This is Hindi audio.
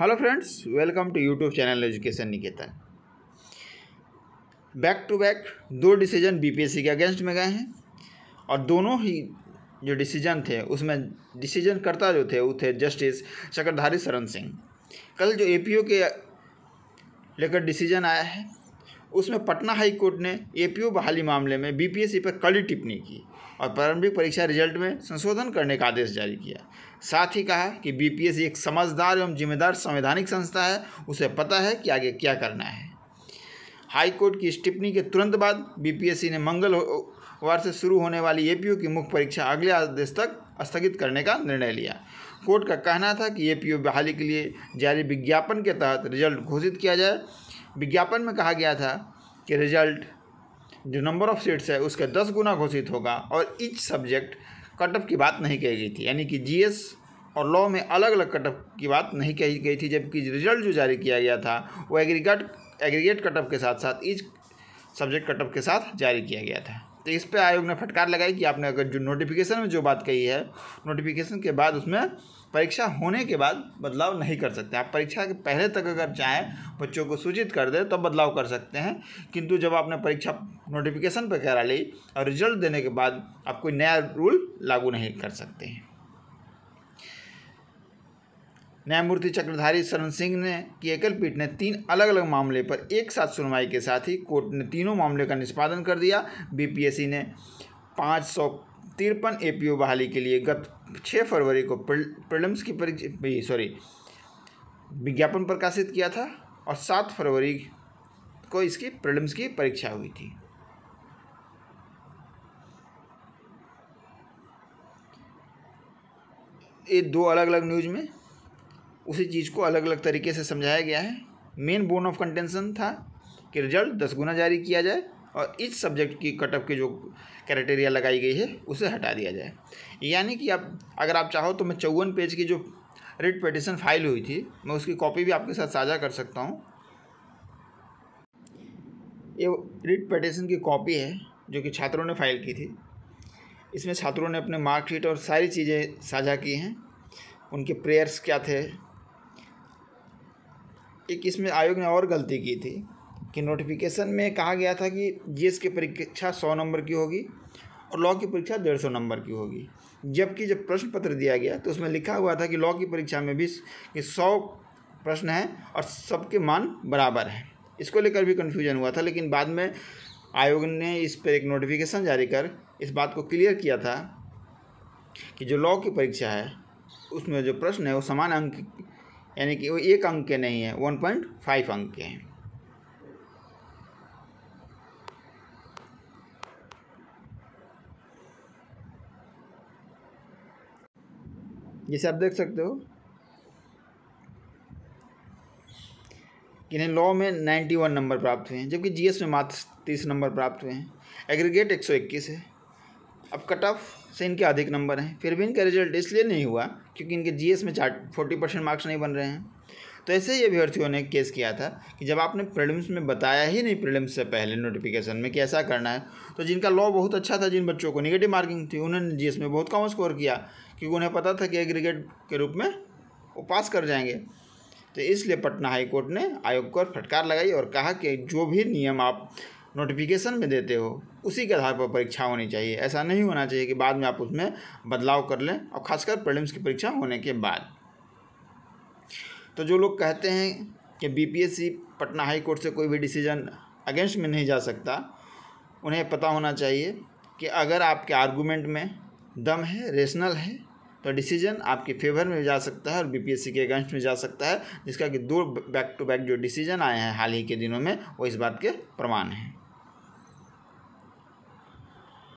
hello friends welcome to YouTube channel Education Niketan back to back दो डिसीजन बीपीएससी के अगेंस्ट में गए हैं और दोनों ही जो डिसीजन थे उसमें डिसीजन करता जो थे वो थे जस्टिस चक्रधारी शरण सिंह कल जो एपीओ के लेकर डिसीजन आया है उसमें पटना हाई कोर्ट ने एपीओ बहाली मामले में बीपीएससी पर कड़ी टिप्पणी की और प्रारंभिक परीक्षा रिजल्ट में संशोधन करने का आदेश जारी किया साथ ही कहा कि बीपीएससी एक समझदार एवं जिम्मेदार संवैधानिक संस्था है उसे पता है कि आगे क्या करना है हाई कोर्ट की इस टिप्पणी के तुरंत बाद बीपीएससी ने मंगलवार से शुरू होने वाली एपीओ की मुख्य परीक्षा अगले आदेश तक स्थगित करने का निर्णय लिया कोर्ट का कहना था कि एपीओ बहाली के लिए जारी विज्ञापन के तहत रिजल्ट घोषित किया जाए विज्ञापन में कहा गया था कि रिजल्ट जो नंबर ऑफ सीट्स है उसका दस गुना घोषित होगा और इच सब्जेक्ट कटअप की बात नहीं कही गई थी यानी कि जीएस और लॉ में अलग अलग कटअप की बात नहीं कही गई थी जबकि रिजल्ट जो जारी किया गया था वो एग्रीगेट एग्रीगेट कटअप के साथ साथ इच सब्जेक्ट कटअप के साथ जारी किया गया था तो इस पर आयोग ने फटकार लगाई कि आपने अगर जो नोटिफिकेशन में जो बात कही है नोटिफिकेशन के बाद उसमें परीक्षा होने के बाद बदलाव नहीं कर सकते आप परीक्षा के पहले तक अगर चाहें बच्चों को सूचित कर दें तब तो बदलाव कर सकते हैं किंतु जब आपने परीक्षा नोटिफिकेशन पर करा ली और रिजल्ट देने के बाद आप कोई नया रूल लागू नहीं कर सकते हैं न्यायमूर्ति चक्रधारी शरण सिंह ने की एकल पीठ ने तीन अलग अलग मामले पर एक साथ सुनवाई के साथ ही कोर्ट ने तीनों मामले का निष्पादन कर दिया बीपीएससी ने पाँच सौ तिरपन ए बहाली के लिए गत छः फरवरी को प्रिलिम्स की परीक्षा सॉरी विज्ञापन प्रकाशित किया था और सात फरवरी को इसकी प्रिलिम्स की परीक्षा हुई थी ये दो अलग अलग न्यूज़ में उसी चीज़ को अलग अलग तरीके से समझाया गया है मेन बोन ऑफ कंटेंसन था कि रिजल्ट दस गुना जारी किया जाए और इस सब्जेक्ट की कटअप की जो क्राइटेरिया लगाई गई है उसे हटा दिया जाए यानी कि आप अगर आप चाहो तो मैं चौवन पेज की जो रिट पटिशन फाइल हुई थी मैं उसकी कॉपी भी आपके साथ साझा कर सकता हूँ ये रिट पटिशन की कॉपी है जो कि छात्रों ने फाइल की थी इसमें छात्रों ने अपने मार्कशीट और सारी चीज़ें साझा की हैं उनके प्रेयर्स क्या थे एक इसमें आयोग ने और गलती की थी कि नोटिफिकेशन में कहा गया था कि जी एस की परीक्षा सौ नंबर की होगी और लॉ की परीक्षा डेढ़ सौ नंबर की होगी जबकि जब प्रश्न पत्र दिया गया तो उसमें लिखा हुआ था कि लॉ की परीक्षा में भी कि सौ प्रश्न हैं और सबके मान बराबर हैं इसको लेकर भी कन्फ्यूजन हुआ था लेकिन बाद में आयोग ने इस पर एक नोटिफिकेशन जारी कर इस बात को क्लियर किया था कि जो लॉ की परीक्षा है उसमें जो प्रश्न है वो समान अंक यानी कि वो एक अंक के नहीं है वन पॉइंट फाइव अंक के हैं जैसे आप देख सकते हो इन्हें लॉ में नाइन्टी वन नंबर प्राप्त हुए हैं जबकि जीएस में मात्र तीस नंबर प्राप्त हुए हैं एग्रीगेट एक सौ इक्कीस है अब कट ऑफ से इनके अधिक नंबर हैं फिर भी इनका रिजल्ट इसलिए नहीं हुआ क्योंकि इनके जीएस में चार्ट फोर्टी परसेंट मार्क्स नहीं बन रहे हैं तो ऐसे ही अभ्यर्थियों ने केस किया था कि जब आपने प्रीलिम्स में बताया ही नहीं प्रीलिम्स से पहले नोटिफिकेशन में कि ऐसा करना है तो जिनका लॉ बहुत अच्छा था जिन बच्चों को निगेटिव मार्किंग थी उन्होंने जी में बहुत कम स्कोर किया क्योंकि उन्हें पता था कि एग्रीगेट के रूप में वो पास कर जाएंगे तो इसलिए पटना हाईकोर्ट ने आयोग को फटकार लगाई और कहा कि जो भी नियम आप नोटिफिकेशन में देते हो उसी के आधार पर परीक्षा होनी चाहिए ऐसा नहीं होना चाहिए कि बाद में आप उसमें बदलाव कर लें और खासकर प्रलिम्स की परीक्षा होने के बाद तो जो लोग कहते हैं कि बीपीएससी पटना हाई कोर्ट से कोई भी डिसीजन अगेंस्ट में नहीं जा सकता उन्हें पता होना चाहिए कि अगर आपके आर्गूमेंट में दम है रेशनल है तो डिसीजन आपके फेवर में जा सकता है और बीपीएससी के अगेंस्ट में जा सकता है जिसका कि दो बैक टू बैक जो डिसीजन आए हैं हाल ही के दिनों में वो इस बात के प्रमाण हैं